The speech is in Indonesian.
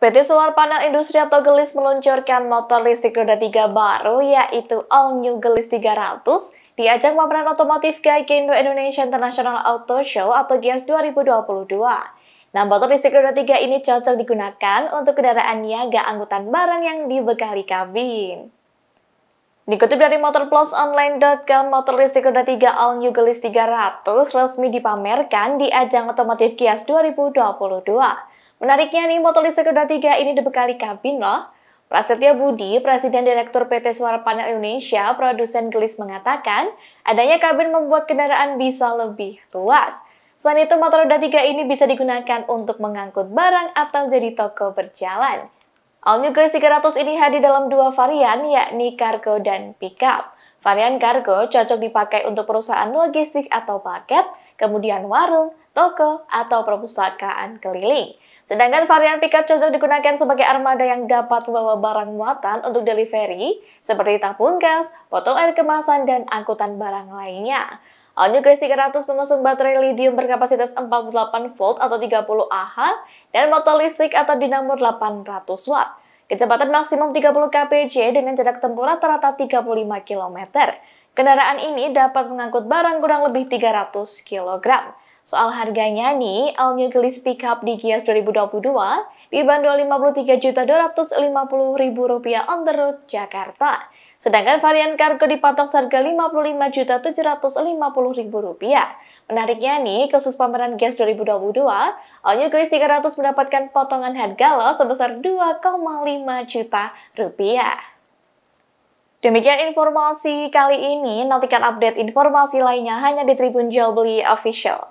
PT Solar Panel Industri atau Gelis meluncurkan motor listrik roda 3 baru yaitu All New Gelis 300 di ajang pameran otomotif Gaikindo Indonesia International Auto Show atau GIAS 2022. Nah, motor listrik roda 3 ini cocok digunakan untuk kendaraan niaga angkutan barang yang dibekali kabin. Dikutip dari motorplusonline.com, motor listrik roda 3 All New Gelis 300 resmi dipamerkan di ajang otomotif GIAS 2022. Menariknya nih, motor listrik roda 3 ini dibekali kabin loh. Prasetya Budi, Presiden Direktur PT Suara Panel Indonesia, produsen Gelis mengatakan, adanya kabin membuat kendaraan bisa lebih luas. Selain itu, motor roda 3 ini bisa digunakan untuk mengangkut barang atau jadi toko berjalan. All New Gelis 300 ini hadir dalam dua varian, yakni kargo dan pickup. Varian kargo cocok dipakai untuk perusahaan logistik atau paket, kemudian warung, toko, atau perpustakaan keliling. Sedangkan varian pickup cocok digunakan sebagai armada yang dapat membawa barang muatan untuk delivery, seperti tabung gas, botol air kemasan, dan angkutan barang lainnya. All New Grace 300 mengusung baterai lithium berkapasitas 48 volt atau 30 Ah dan motor listrik atau dinamo 800 watt. Kecepatan maksimum 30 kpj dengan jarak tempuh rata-rata 35 km. Kendaraan ini dapat mengangkut barang kurang lebih 300 kg. Soal harganya nih, All New Gelis Pickup di Gias 2022 dibanderol ribu rupiah on the road Jakarta. Sedangkan varian kargo dipatok harga ribu rupiah. Menariknya nih, khusus pameran Gias 2022, All New Gelis 300 mendapatkan potongan harga lo sebesar 2,5 juta rupiah. Demikian informasi kali ini, nantikan update informasi lainnya hanya di Tribun Jual Beli Official.